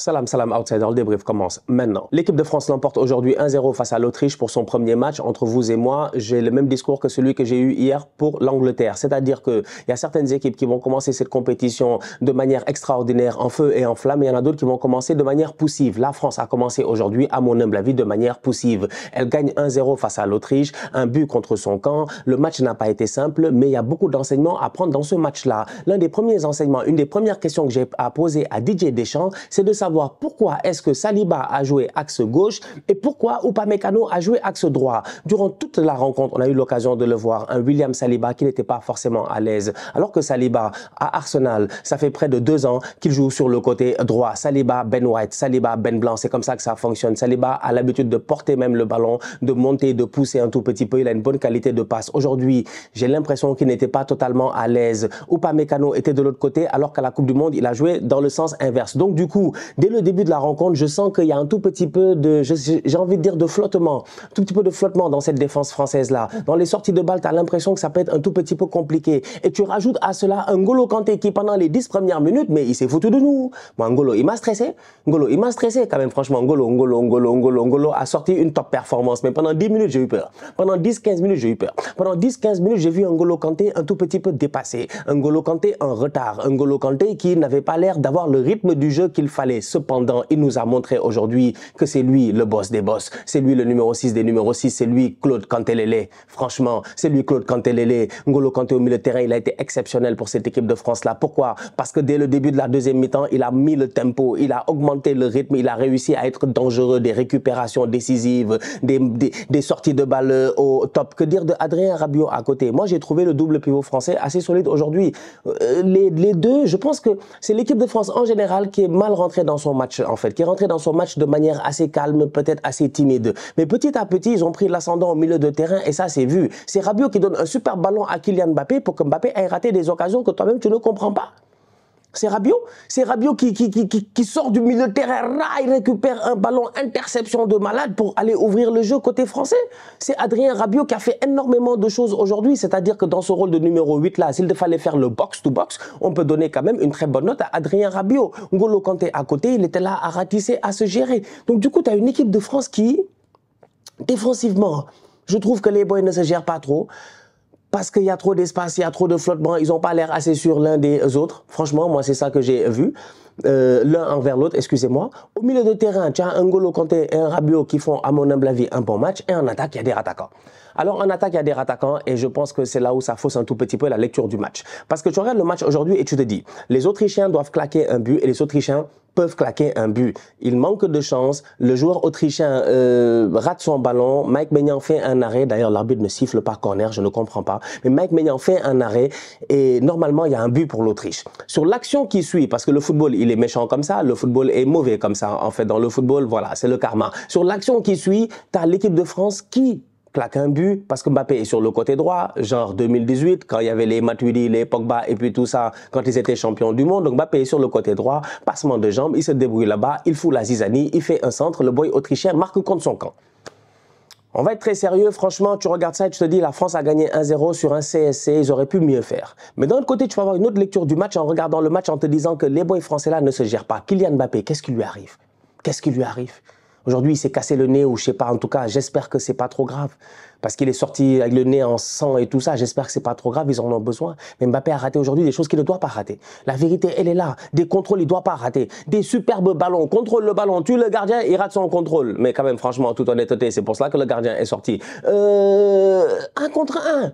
Salam Salam Outsider, le débrief commence maintenant. L'équipe de France l'emporte aujourd'hui 1-0 face à l'Autriche pour son premier match. Entre vous et moi, j'ai le même discours que celui que j'ai eu hier pour l'Angleterre. C'est-à-dire qu'il y a certaines équipes qui vont commencer cette compétition de manière extraordinaire, en feu et en flamme, et il y en a d'autres qui vont commencer de manière poussive. La France a commencé aujourd'hui, à mon humble avis, de manière poussive. Elle gagne 1-0 face à l'Autriche, un but contre son camp. Le match n'a pas été simple, mais il y a beaucoup d'enseignements à prendre dans ce match-là. L'un des premiers enseignements, une des premières questions que j'ai à poser à DJ Deschamps, c'est de savoir pourquoi est-ce que Saliba a joué axe gauche et pourquoi Upamecano a joué axe droit. Durant toute la rencontre, on a eu l'occasion de le voir, un William Saliba qui n'était pas forcément à l'aise. Alors que Saliba, à Arsenal, ça fait près de deux ans qu'il joue sur le côté droit. Saliba, Ben White, Saliba, Ben Blanc, c'est comme ça que ça fonctionne. Saliba a l'habitude de porter même le ballon, de monter, de pousser un tout petit peu. Il a une bonne qualité de passe. Aujourd'hui, j'ai l'impression qu'il n'était pas totalement à l'aise. Upamecano était de l'autre côté alors qu'à la Coupe du Monde, il a joué dans le sens inverse. Donc du coup, dès le début de la rencontre, je sens qu'il y a un tout petit peu de, j'ai envie de dire de flottement, un tout petit peu de flottement dans cette défense française-là. Dans les sorties de balle, tu as l'impression que ça peut être un tout petit peu compliqué. Et tu rajoutes à cela un golo Kanté qui, pendant les 10 premières minutes, mais il s'est foutu de nous. Moi, il m'a stressé. Ngolo, il m'a stressé quand même, franchement. Ngolo, Ngolo, Ngolo, Ngolo, Ngolo a sorti une top performance. Mais pendant 10 minutes, j'ai eu peur. Pendant 10-15 minutes, j'ai eu peur. Pendant 10-15 minutes, j'ai vu Golo Kanté un tout petit peu dépassé. golo Kanté en retard. golo Kanté qui n'avait pas l'air d'avoir le rythme du jeu qu'il fallait. Cependant, il nous a montré aujourd'hui que c'est lui le boss des boss. C'est lui le numéro 6 des numéros 6. C'est lui Claude Cantelele. Franchement, c'est lui Claude Cantelele. Ngolo Kanté au milieu de terrain, il a été exceptionnel pour cette équipe de France-là. Pourquoi Parce que dès le début de la deuxième mi-temps, il a mis le tempo, il a augmenté le rythme, il a réussi à être dangereux, des récupérations décisives, des, sorties de balles euh, au top. Que dire de Adrien Rabiot à côté Moi, j'ai trouvé le double pivot français assez solide aujourd'hui. Euh, les, les, deux, je pense que c'est l'équipe de France en général qui est mal rentrée dans son match, en fait, qui est rentré dans son match de manière assez calme, peut-être assez timide. Mais petit à petit, ils ont pris l'ascendant au milieu de terrain et ça, c'est vu. C'est Rabiot qui donne un super ballon à Kylian Mbappé pour que Mbappé ait raté des occasions que toi-même, tu ne comprends pas. C'est Rabiot. C'est Rabiot qui, qui, sort du milieu de terrain. Il récupère un ballon interception de malade pour aller ouvrir le jeu côté français. C'est Adrien Rabiot qui a fait énormément de choses aujourd'hui. C'est-à-dire que dans ce rôle de numéro 8 là, s'il fallait faire le box-to-box, on peut donner quand même une très bonne note à Adrien Rabiot. Ngolo Kanté à côté, il était là à ratisser, à se gérer. Donc du coup, tu as une équipe de France qui, défensivement, je trouve que les boys ne se gèrent pas trop parce qu'il y a trop d'espace, il y a trop de flottement, ils n'ont pas l'air assez sûrs l'un des autres. Franchement, moi, c'est ça que j'ai vu. Euh, l'un envers l'autre, excusez-moi. Au milieu de terrain, tu as un Golo Kanté et un Rabiot qui font, à mon humble avis, un bon match. Et en attaque, il y a des attaquants. Alors en attaque, il y a des attaquants et je pense que c'est là où ça fausse un tout petit peu la lecture du match. Parce que tu regardes le match aujourd'hui et tu te dis, les Autrichiens doivent claquer un but et les Autrichiens peuvent claquer un but. Il manque de chance. Le joueur autrichien euh, rate son ballon. Mike Maignan fait un arrêt. D'ailleurs, l'arbitre ne siffle pas corner, je ne comprends pas. Mais Mike Maignan fait un arrêt et normalement, il y a un but pour l'Autriche. Sur l'action qui suit, parce que le football, il est méchant comme ça, le football est mauvais comme ça. En fait, dans le football, voilà, c'est le karma. Sur l'action qui suit, tu as l'équipe de France qui claque un but parce que Mbappé est sur le côté droit, genre 2018, quand il y avait les Matuidi, les Pogba et puis tout ça, quand ils étaient champions du monde. Donc Mbappé est sur le côté droit, passement de jambes, il se débrouille là-bas, il fout la zizanie, il fait un centre, le boy autrichien marque contre son camp. On va être très sérieux, franchement, tu regardes ça et tu te dis la France a gagné 1-0 sur un CSC, ils auraient pu mieux faire. Mais d'un autre côté, tu vas avoir une autre lecture du match en regardant le match en te disant que les boys français là ne se gèrent pas. Kylian Mbappé, qu'est-ce qui lui arrive Qu'est-ce qui lui arrive Aujourd'hui, il s'est cassé le nez ou je sais pas. En tout cas, j'espère que c'est pas trop grave parce qu'il est sorti avec le nez en sang et tout ça. J'espère que c'est pas trop grave. Ils en ont besoin. Mais Mbappé a raté aujourd'hui des choses qu'il ne doit pas rater. La vérité, elle est là. Des contrôles, il doit pas rater. Des superbes ballons. Contrôle le ballon. Tue le gardien. Il rate son contrôle. Mais quand même, franchement, en toute honnêteté, c'est pour cela que le gardien est sorti. Euh, un contre un.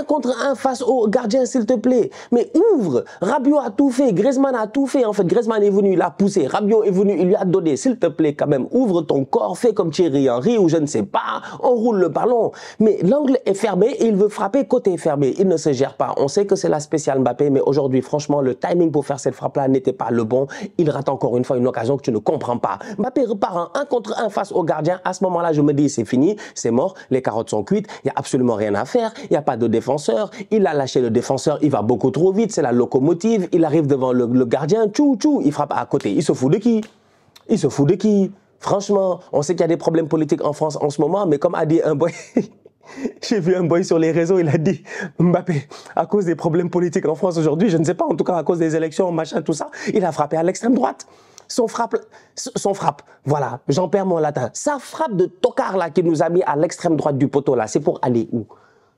Un contre un face au gardien, s'il te plaît. Mais ouvre. rabio a tout fait. Griezmann a tout fait. En fait, Griezmann est venu, il a poussé. Rabiot est venu, il lui a donné. S'il te plaît, quand même, ouvre ton corps. Fais comme Thierry Henry ou je ne sais pas. On roule le ballon. Mais l'angle est fermé et il veut frapper côté fermé. Il ne se gère pas. On sait que c'est la spéciale Mbappé, mais aujourd'hui, franchement, le timing pour faire cette frappe-là n'était pas le bon. Il rate encore une fois une occasion que tu ne comprends pas. Mbappé repart en contre un face au gardien. À ce moment-là, je me dis, c'est fini, c'est mort. Les carottes sont cuites. Il n'y a absolument rien à faire. Il n'y a pas de défenseur, il a lâché le défenseur, il va beaucoup trop vite, c'est la locomotive, il arrive devant le, gardien, tchou tchou, il frappe à côté. Il se fout de qui Il se fout de qui Franchement, on sait qu'il y a des problèmes politiques en France en ce moment, mais comme a dit un boy, j'ai vu un boy sur les réseaux, il a dit Mbappé, à cause des problèmes politiques en France aujourd'hui, je ne sais pas, en tout cas à cause des élections, machin, tout ça, il a frappé à l'extrême droite. Son frappe, son frappe, voilà, j'en perds mon latin. Sa frappe de tocard là qui nous a mis à l'extrême droite du poteau là, c'est pour aller où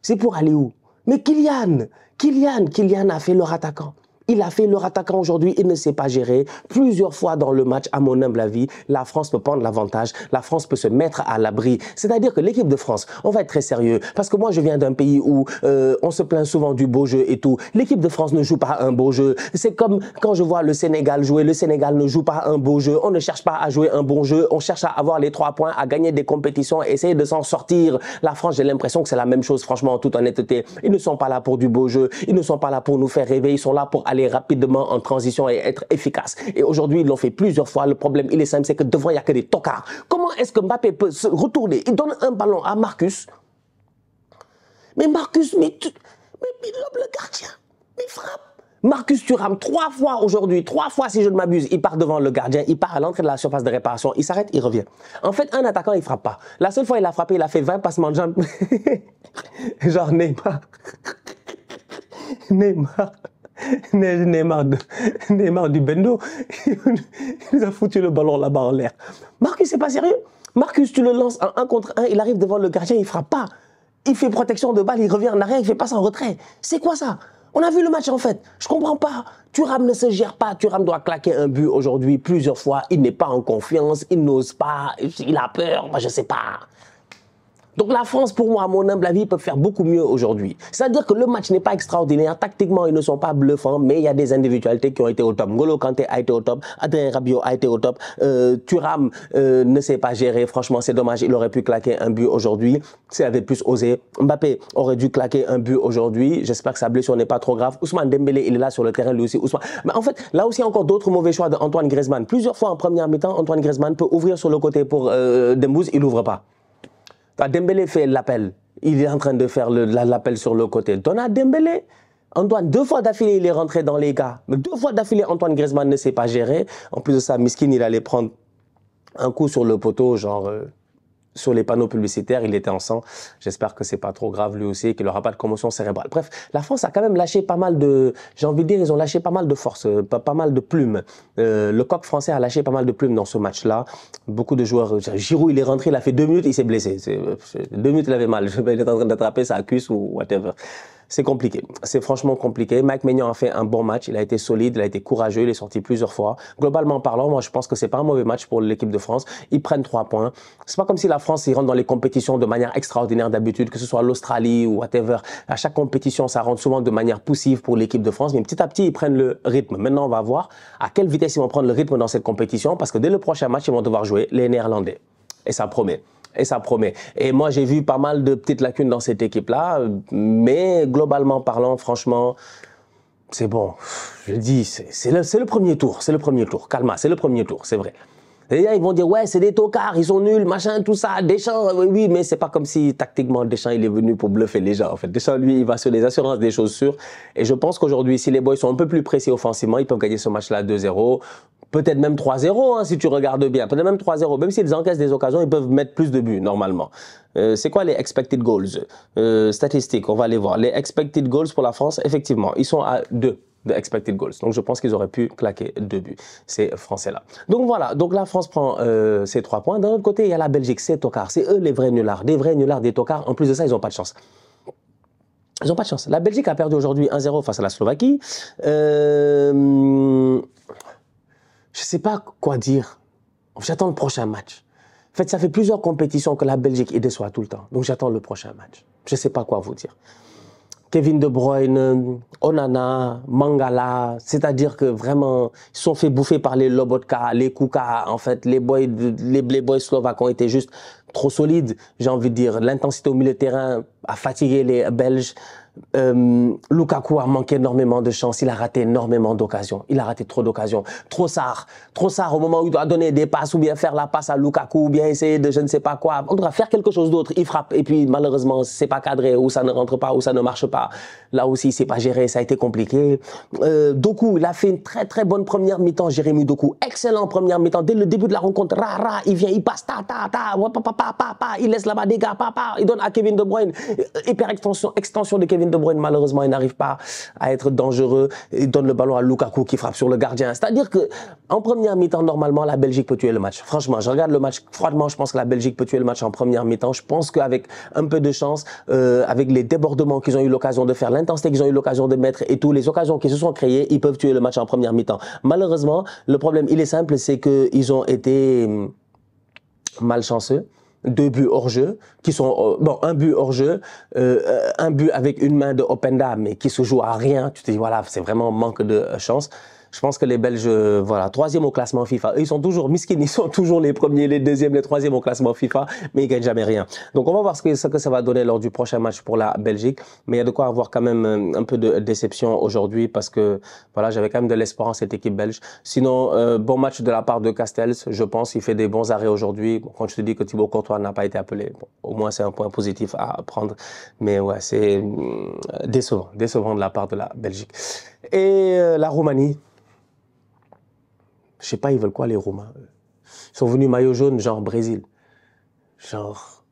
c'est pour aller où Mais Kylian, Kylian, Kylian a fait leur attaquant. Il a fait leur attaquant aujourd'hui, il ne s'est pas géré. Plusieurs fois dans le match, à mon humble avis, la France peut prendre l'avantage, la France peut se mettre à l'abri. C'est-à-dire que l'équipe de France, on va être très sérieux, parce que moi je viens d'un pays où euh, on se plaint souvent du beau jeu et tout. L'équipe de France ne joue pas un beau jeu. C'est comme quand je vois le Sénégal jouer, le Sénégal ne joue pas un beau jeu, on ne cherche pas à jouer un bon jeu, on cherche à avoir les trois points, à gagner des compétitions, essayer de s'en sortir. La France, j'ai l'impression que c'est la même chose, franchement, en toute honnêteté. Ils ne sont pas là pour du beau jeu, ils ne sont pas là pour nous faire rêver, ils sont là pour rapidement en transition et être efficace. Et aujourd'hui, ils l'ont fait plusieurs fois. Le problème, il est simple, c'est que devant, il n'y a que des tocards. Comment est-ce que Mbappé peut se retourner Il donne un ballon à Marcus. Mais Marcus, mais, tu... mais, il l'homme, le gardien, mais frappe. Marcus tu rames trois fois aujourd'hui, trois fois si je ne m'abuse, il part devant le gardien, il part à l'entrée de la surface de réparation, il s'arrête, il revient. En fait, un attaquant, il frappe pas. La seule fois il a frappé, il a fait 20 passements de jambes. Genre Neymar. Neymar. Neymar, Neymar du Bendo, il nous a foutu le ballon là-bas en l'air. Marcus, c'est pas sérieux. Marcus, tu le lances en 1 contre 1, il arrive devant le gardien, il frappe pas. Il fait protection de balle, il revient en arrière, il fait pas en retrait. C'est quoi ça on a vu le match en fait. Je comprends pas. Thuram ne se gère pas. Thuram doit claquer un but aujourd'hui plusieurs fois. Il n'est pas en confiance. Il n'ose pas. Il a peur. Moi, je sais pas. Donc la France, pour moi, à mon humble avis, peut faire beaucoup mieux aujourd'hui. C'est-à-dire que le match n'est pas extraordinaire. Tactiquement, ils ne sont pas bluffants, mais il y a des individualités qui ont été au top. Ngolo Kanté a été au top, Adrien Rabiot a été au top, euh, Thuram euh, ne s'est pas géré. Franchement, c'est dommage. Il aurait pu claquer un but aujourd'hui s'il avait plus osé. Mbappé aurait dû claquer un but aujourd'hui. J'espère que sa blessure n'est pas trop grave. Ousmane Dembélé, il est là sur le terrain lui aussi. Ousmane. Mais en fait, là aussi encore d'autres mauvais choix d'Antoine Griezmann. Plusieurs fois en première mi-temps, Antoine Griezmann peut ouvrir sur le côté pour euh, il n'ouvre pas. Dembélé fait l'appel, il est en train de faire l'appel sur le côté. Donna Dembélé, Antoine, deux fois d'affilée, il est rentré dans les gars. Mais deux fois d'affilée, Antoine Griezmann ne s'est pas géré. En plus de ça, Miskin, il allait prendre un coup sur le poteau, genre... Euh, sur les panneaux publicitaires, il était en sang. J'espère que c'est pas trop grave lui aussi, qu'il aura pas de commotion cérébrale. Bref, la France a quand même lâché pas mal de, j'ai envie de dire, ils ont lâché pas mal de force, euh, pas, mal de plumes. Euh, le coq français a lâché pas mal de plumes dans ce match-là. Beaucoup de joueurs, euh, Giroud, il est rentré, il a fait deux minutes, il s'est blessé. Deux minutes, il avait mal. Il est en train d'attraper sa cuisse ou whatever c'est compliqué. C'est franchement compliqué. Mike Maignan a fait un bon match. Il a été solide, il a été courageux, il est sorti plusieurs fois. Globalement parlant, moi, je pense que c'est pas un mauvais match pour l'équipe de France. Ils prennent trois points. C'est pas comme si la France, ils rentre dans les compétitions de manière extraordinaire d'habitude, que ce soit l'Australie ou whatever. À chaque compétition, ça rentre souvent de manière poussive pour l'équipe de France. Mais petit à petit, ils prennent le rythme. Maintenant, on va voir à quelle vitesse ils vont prendre le rythme dans cette compétition parce que dès le prochain match, ils vont devoir jouer les Néerlandais. Et ça promet et ça promet. Et moi, j'ai vu pas mal de petites lacunes dans cette équipe-là, mais globalement parlant, franchement, c'est bon. Je dis, c'est le, le, premier tour, c'est le premier tour. Calma, c'est le premier tour, c'est vrai. Les gars, ils vont dire, ouais, c'est des tocards, ils sont nuls, machin, tout ça, Deschamps, oui, mais c'est pas comme si tactiquement Deschamps, il est venu pour bluffer les gens, en fait. Deschamps, lui, il va sur les assurances des chaussures. Et je pense qu'aujourd'hui, si les boys sont un peu plus précis offensivement, ils peuvent gagner ce match-là 2-0 peut-être même 3-0 hein, si tu regardes bien, peut-être même 3-0. Même s'ils encaissent des occasions, ils peuvent mettre plus de buts normalement. Euh, c'est quoi les expected goals euh, Statistiques, on va aller voir. Les expected goals pour la France, effectivement, ils sont à 2 de expected goals. Donc je pense qu'ils auraient pu claquer deux buts, ces Français-là. Donc voilà, donc la France prend euh, ces trois points. D'un autre côté, il y a la Belgique, c'est tocards. C'est eux les vrais nullards, des vrais nullards, des tocards. En plus de ça, ils n'ont pas de chance. Ils n'ont pas de chance. La Belgique a perdu aujourd'hui 1-0 face à la Slovaquie. Euh je ne sais pas quoi dire. J'attends le prochain match. En fait, ça fait plusieurs compétitions que la Belgique est déçoit tout le temps. Donc j'attends le prochain match. Je ne sais pas quoi vous dire. Kevin De Bruyne, Onana, Mangala, c'est-à-dire que vraiment, ils sont fait bouffer par les Lobotka, les Kuka, en fait, les boys, les, boys slovaques ont été juste trop solides, j'ai envie de dire. L'intensité au milieu de terrain a fatigué les Belges. Euh, Lukaku a manqué énormément de chance, il a raté énormément d'occasions, il a raté trop d'occasions. Trop trop sard au moment où il doit donner des passes ou bien faire la passe à Lukaku ou bien essayer de je ne sais pas quoi, on doit faire quelque chose d'autre, il frappe et puis malheureusement c'est pas cadré ou ça ne rentre pas ou ça ne marche pas. Là aussi c'est pas géré, ça a été compliqué. Euh, Doku, il a fait une très très bonne première mi-temps, Jérémy Doku, excellent première mi-temps. Dès le début de la rencontre, ra ra, il vient, il passe ta ta ta, pa, il laisse là-bas des gars, il donne à Kevin De Bruyne, euh, hyper extension, extension de Kevin de Bruyne, malheureusement, il n'arrive pas à être dangereux. Il donne le ballon à Lukaku qui frappe sur le gardien. C'est-à-dire que en première mi-temps, normalement, la Belgique peut tuer le match. Franchement, je regarde le match froidement. Je pense que la Belgique peut tuer le match en première mi-temps. Je pense qu'avec un peu de chance, euh, avec les débordements qu'ils ont eu l'occasion de faire, l'intensité qu'ils ont eu l'occasion de mettre et toutes les occasions qui se sont créées, ils peuvent tuer le match en première mi-temps. Malheureusement, le problème, il est simple, c'est qu'ils ont été hum, malchanceux deux buts hors jeu, qui sont euh, bon un but hors jeu, euh, un but avec une main de Openda mais qui se joue à rien. Tu te dis voilà c'est vraiment manque de euh, chance. Je pense que les Belges, euh, voilà, troisième au classement FIFA. ils sont toujours miskin, ils sont toujours les premiers, les deuxièmes, les troisièmes au classement FIFA, mais ils gagnent jamais rien. Donc on va voir ce que, ça va donner lors du prochain match pour la Belgique. Mais il y a de quoi avoir quand même euh, un peu de déception aujourd'hui parce que voilà, j'avais quand même de l'espoir en cette équipe belge. Sinon, euh, bon match de la part de Castels. je pense. Il fait des bons arrêts aujourd'hui. Quand je te dis que Thibaut Courtois n'a pas été appelé, au moins c'est un point positif à prendre. Mais ouais, c'est décevant, décevant de la part de la Belgique. Et la Roumanie, je sais pas, ils veulent quoi les Roumains Ils sont venus maillot jaune, genre Brésil. Genre.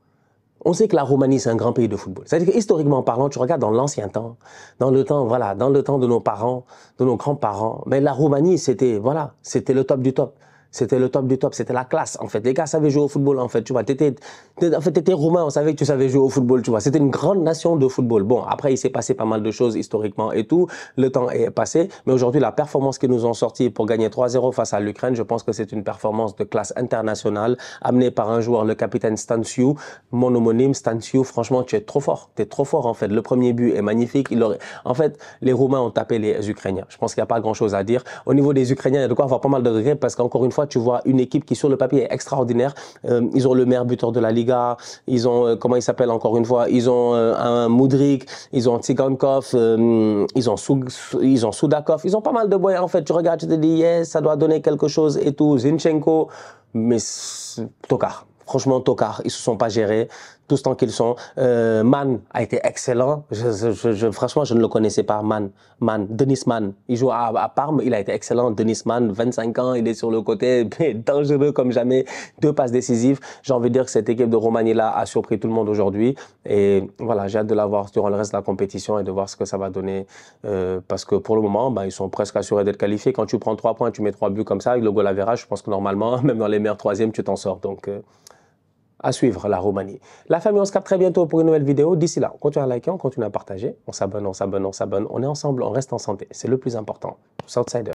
On sait que la Roumanie, c'est un grand pays de football. C'est-à-dire que historiquement parlant, tu regardes dans l'ancien temps, dans le temps, voilà, dans le temps de nos parents, de nos grands-parents, mais la Roumanie, c'était, voilà, c'était le top du top. C'était le top du top, c'était la classe en fait. Les gars savaient jouer au football en fait, tu vois. T'étais, en fait, t'étais roumain, on savait que tu savais jouer au football, tu vois. C'était une grande nation de football. Bon, après, il s'est passé pas mal de choses historiquement et tout. Le temps est passé, mais aujourd'hui, la performance qu'ils nous ont sortie pour gagner 3-0 face à l'Ukraine, je pense que c'est une performance de classe internationale amenée par un joueur, le capitaine Stanciu, mon homonyme Stanciu. Franchement, tu es trop fort, tu es trop fort en fait. Le premier but est magnifique. Il aurait... En fait, les Roumains ont tapé les Ukrainiens. Je pense qu'il n'y a pas grand-chose à dire. Au niveau des Ukrainiens, il y a de quoi avoir pas mal de regrets parce qu'encore une fois tu vois une équipe qui, sur le papier, est extraordinaire. Euh, ils ont le meilleur buteur de la Liga. Ils ont, euh, comment il s'appelle encore une fois Ils ont euh, un moudric Ils ont Tsigankov. ils, ont Sou ils ont Soudakov. Ils ont pas mal de boyards en fait. Tu regardes, tu te dis, yes, ça doit donner quelque chose et tout. Zinchenko. Mais Tokar. Franchement, Tokar. Ils se sont pas gérés tout ce temps qu'ils sont. Euh, Mann a été excellent. Je, franchement, je ne le connaissais pas, Mann. Mann, Denis Mann. Il joue à, Parme, il a été excellent. Denis Mann, 25 ans, il est sur le côté, dangereux comme jamais. Deux passes décisives. J'ai envie de dire que cette équipe de Romagnola là a surpris tout le monde aujourd'hui. Et voilà, j'ai hâte de la voir durant le reste de la compétition et de voir ce que ça va donner. Euh, parce que pour le moment, bah, ils sont presque assurés d'être qualifiés. Quand tu prends trois points, tu mets trois buts comme ça, avec le goal à je pense que normalement, même dans les meilleurs troisièmes, tu t'en sors. Donc, euh, à suivre, la Roumanie. La famille, on se capte très bientôt pour une nouvelle vidéo. D'ici là, on continue à liker, on continue à partager, on s'abonne, on s'abonne, on s'abonne. On est ensemble, on reste en santé. C'est le plus important. Tous outsiders.